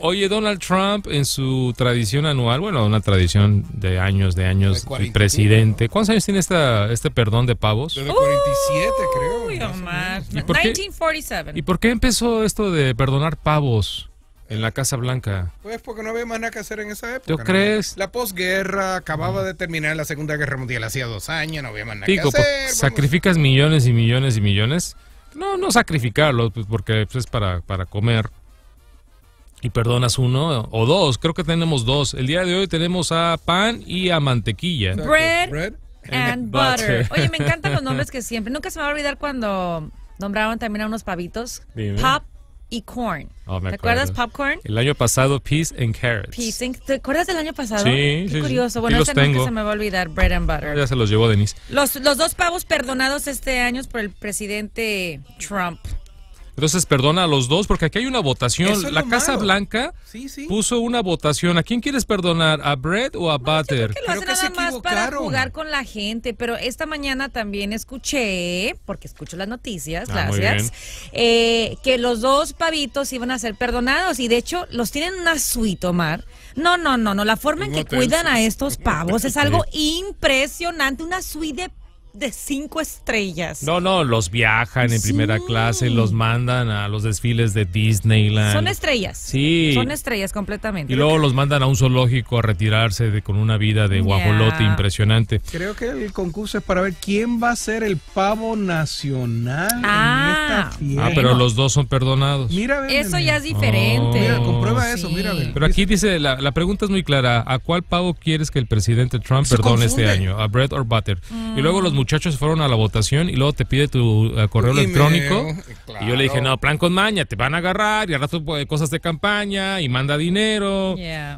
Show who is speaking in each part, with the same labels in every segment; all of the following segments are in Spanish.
Speaker 1: Oye, Donald Trump en su tradición anual, bueno, una tradición de años, de años, de presidente. ¿Cuántos años tiene esta, este perdón de pavos? Desde 47, creo. Uy, ¿Y por 1947. Qué, ¿Y por qué empezó esto de perdonar pavos? En la Casa Blanca. Pues porque no había más nada que hacer en esa época. ¿Tú crees? La posguerra acababa de terminar la Segunda Guerra Mundial hacía dos años, no había más que pues, hacer. sacrificas millones y millones y millones. No, no sacrificarlo, pues, porque pues, es para, para comer y perdonas uno o dos. Creo que tenemos dos. El día de hoy tenemos a pan y a mantequilla. Bread, Bread and butter. Oye, me encantan los nombres que
Speaker 2: siempre. Nunca se me va a olvidar cuando nombraron también a unos pavitos. Pop y corn. Oh, ¿Te acuerdas popcorn? El año
Speaker 1: pasado peas and carrots.
Speaker 2: ¿Te acuerdas del año pasado? Sí, Qué sí, curioso. Bueno, yo tengo. nunca se me va a olvidar bread and butter. Ya
Speaker 1: se los llevó Denise.
Speaker 2: Los, los dos pavos perdonados este año por el presidente Trump.
Speaker 1: Entonces, perdona a los dos, porque aquí hay una votación. la Casa Blanca puso una votación. ¿A quién quieres perdonar? ¿A Bread o a Butter?
Speaker 2: creo que lo hace nada más para jugar con la gente, pero esta mañana también escuché, porque escucho las noticias, ah, gracias, eh, que los dos pavitos iban a ser perdonados y de hecho los tienen una suite, Omar. No, no, no, no. La forma en que cuidan a estos pavos es algo impresionante. Una suite de de cinco estrellas. No,
Speaker 1: no, los viajan en primera clase, los mandan a los desfiles de Disneyland. Son estrellas. Sí. Son
Speaker 2: estrellas completamente. Y luego
Speaker 1: los mandan a un zoológico a retirarse con una vida de guajolote impresionante. Creo que el concurso es para ver quién va a ser el pavo nacional
Speaker 2: ah. Ah, ah. pero los
Speaker 1: dos son perdonados.
Speaker 2: Mira, Eso ya es diferente. Oh. comprueba
Speaker 1: eso, mira. Pero aquí dice, la, pregunta es muy clara. ¿A cuál pavo quieres que el presidente Trump perdone este año? ¿A bread or butter? Y luego los muchachos fueron a la votación y luego te pide tu eh, correo electrónico. Y yo le dije, no, plan con maña, te van a agarrar y al pues, cosas de campaña y manda dinero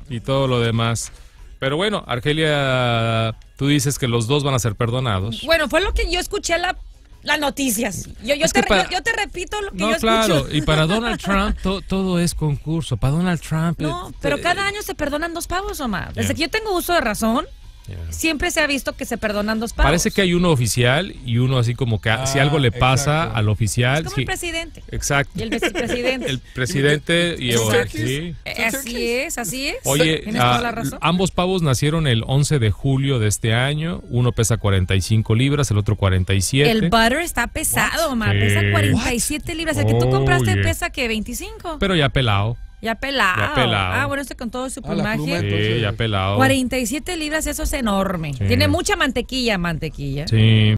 Speaker 1: y todo lo demás. Pero bueno, Argelia, tú dices que los dos van a ser perdonados.
Speaker 2: Bueno, fue lo que yo escuché la las noticias. Yo, yo, te, repito lo que no, yo claro. Escucho. Y para
Speaker 1: Donald Trump todo es concurso. Para Donald Trump. No, pero eh, cada
Speaker 2: año se perdonan dos pavos o más. Desde que yo tengo uso de razón, Siempre se ha visto que se perdonan dos pavos Parece
Speaker 1: que hay uno oficial y uno así como que si algo le ah, pasa al oficial. Es como el presidente. Exacto. Y el vicepresidente. El presidente y el Así
Speaker 2: es, así es. Oye, ah,
Speaker 1: ambos pavos nacieron el 11 de julio de este año. Uno pesa 45 libras, el otro 47. El
Speaker 2: butter está pesado, ma. Pesa 47 libras. El que tú compraste pesa que 25. Pero
Speaker 1: ya pelado.
Speaker 2: Ya pelado. Ya pelado. Ah, bueno, este con todo su ah, plumaje. sí, ya pelado. 47 libras, eso es enorme. Tiene mucha mantequilla, mantequilla.
Speaker 1: Sí.